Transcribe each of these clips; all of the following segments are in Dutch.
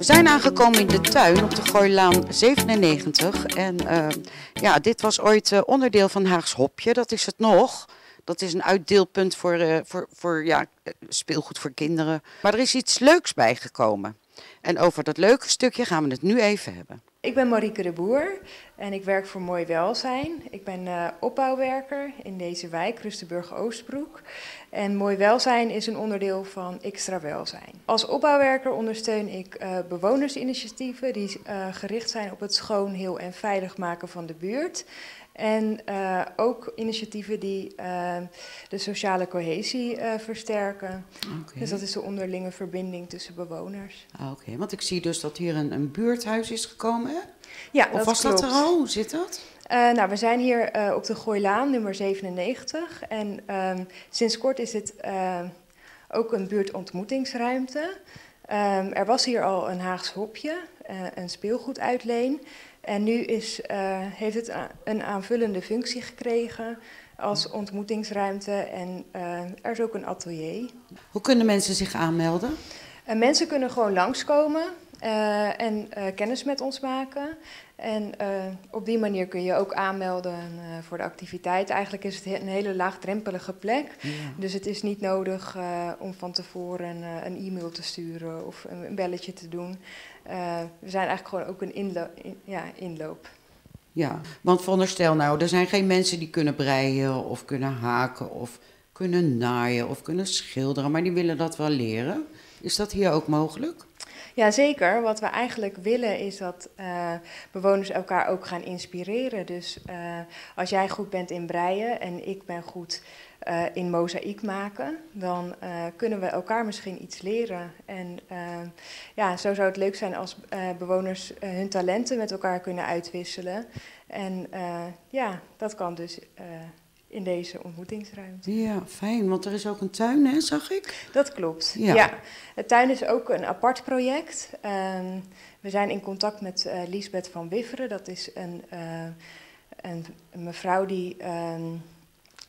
We zijn aangekomen in de tuin op de Gooilaan 97. En eh, ja, dit was ooit eh, onderdeel van Haags Hopje, dat is het nog. Dat is een uitdeelpunt voor, eh, voor, voor ja, speelgoed voor kinderen. Maar er is iets leuks bijgekomen. En over dat leuke stukje gaan we het nu even hebben. Ik ben Marieke de Boer en ik werk voor Mooi Welzijn. Ik ben eh, opbouwwerker in deze wijk, Rustenburg-Oostbroek. En Mooi Welzijn is een onderdeel van Extra Welzijn. Als opbouwwerker ondersteun ik eh, bewonersinitiatieven die eh, gericht zijn op het schoon, heel en veilig maken van de buurt. En eh, ook initiatieven die eh, de sociale cohesie eh, versterken. Dus dat is de onderlinge verbinding tussen bewoners. Ah, Oké, want ik zie dus dat hier een, een buurthuis is gekomen. Ja, of was dat er al? Hoe zit dat? nou, we zijn hier op de Gooilaan, nummer 97. En ehm, sinds kort is dit ook een buurtontmoetingsruimte. Ehm, er was hier al een Haags hopje, eh, een speelgoeduitleen. En nu is, eh, heeft het een aanvullende functie gekregen als ontmoetingsruimte. En eh, er is ook een atelier. Hoe kunnen mensen zich aanmelden? mensen kunnen gewoon langskomen. Eh, en eh, kennis met ons maken. En eh, op die manier kun je ook aanmelden voor de activiteit. Eigenlijk is het een hele laagdrempelige plek. Dus het is niet nodig om van tevoren een e-mail te sturen of een, belletje te doen. we zijn eigenlijk gewoon ook een ja, inloop. Ja, want veronderstel nou, er zijn geen mensen die kunnen breien of kunnen haken of kunnen naaien of kunnen schilderen, maar die willen dat wel leren. Is dat hier ook mogelijk? Jazeker, wat we eigenlijk willen is dat eh, bewoners elkaar ook gaan inspireren. Dus eh, als jij goed bent in breien en ik ben goed eh, in mozaïek maken, dan kunnen we elkaar misschien iets leren. En ja, zo zou het leuk zijn als bewoners hun talenten met elkaar kunnen uitwisselen. En ja, dat kan dus in deze ontmoetingsruimte. Ja, fijn, want er is ook een tuin, hè, zag ik? Dat klopt, ja. Het tuin is ook een apart project. Ehm, we zijn in contact met uh, eh, Liesbeth van Wifferen. Dat is een, uh, mevrouw die ehm,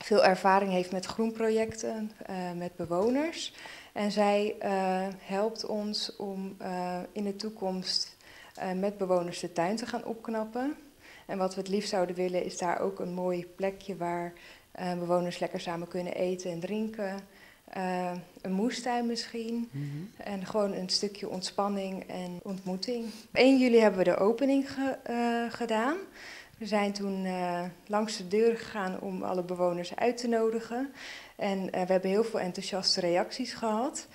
veel ervaring heeft met groenprojecten, eh, met bewoners. En zij helpt ons om in de toekomst met bewoners de tuin te gaan opknappen. En wat we het liefst zouden willen is daar ook een mooi plekje waar eh, bewoners lekker samen kunnen eten en drinken. Eh, een moestuin misschien. Mhm. En gewoon een stukje ontspanning en ontmoeting. 1 juli hebben we de opening eh, gedaan. We zijn toen langs de deur gegaan om alle bewoners uit te nodigen. En we hebben heel veel enthousiaste reacties gehad.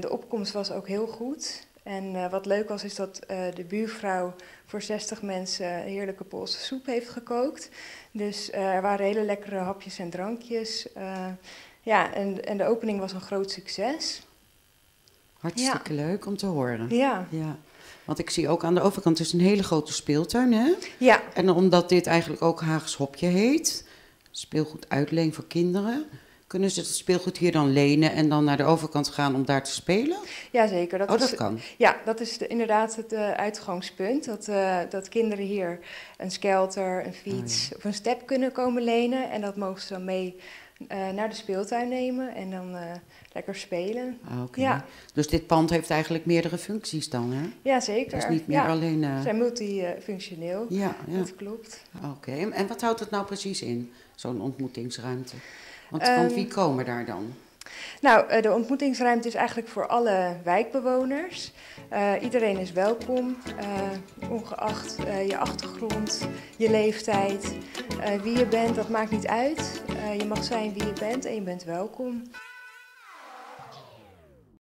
de opkomst was ook heel goed. En eh, wat leuk was, is dat eh, de buurvrouw voor 60 mensen heerlijke Poolse soep heeft gekookt. Dus eh, er waren hele lekkere hapjes en drankjes. ja, en, en de opening was een groot succes. Hartstikke leuk om te horen. Ja. ja. Want ik zie ook aan de overkant, is een hele grote speeltuin, hè? Ja. En omdat dit eigenlijk ook Haags Hopje heet, speelgoed uitleen voor kinderen kunnen ze het speelgoed hier dan lenen en dan naar de overkant gaan om daar te spelen? Jazeker. Dat oh, dat kan? Ja, dat is inderdaad het eh, uitgangspunt. Dat, eh, dat kinderen hier een skelter, een oh, fiets of een step kunnen komen lenen. En dat mogen ze dan mee eh, naar de speeltuin nemen en dan lekker spelen. Ah, ja. Dus dit pand heeft eigenlijk meerdere functies dan, hè? Ja, zeker. Het is niet meer alleen... Ze zijn multifunctioneel, ja, ja, dat klopt. Oké, en wat houdt het nou precies in, zo'n ontmoetingsruimte? Want, ehm, wie komen daar dan? Nou, eh, de ontmoetingsruimte is eigenlijk voor alle wijkbewoners. Eh, iedereen is welkom, eh, ongeacht je achtergrond, je leeftijd. wie je bent, dat maakt niet uit. je mag zijn wie je bent en je bent welkom.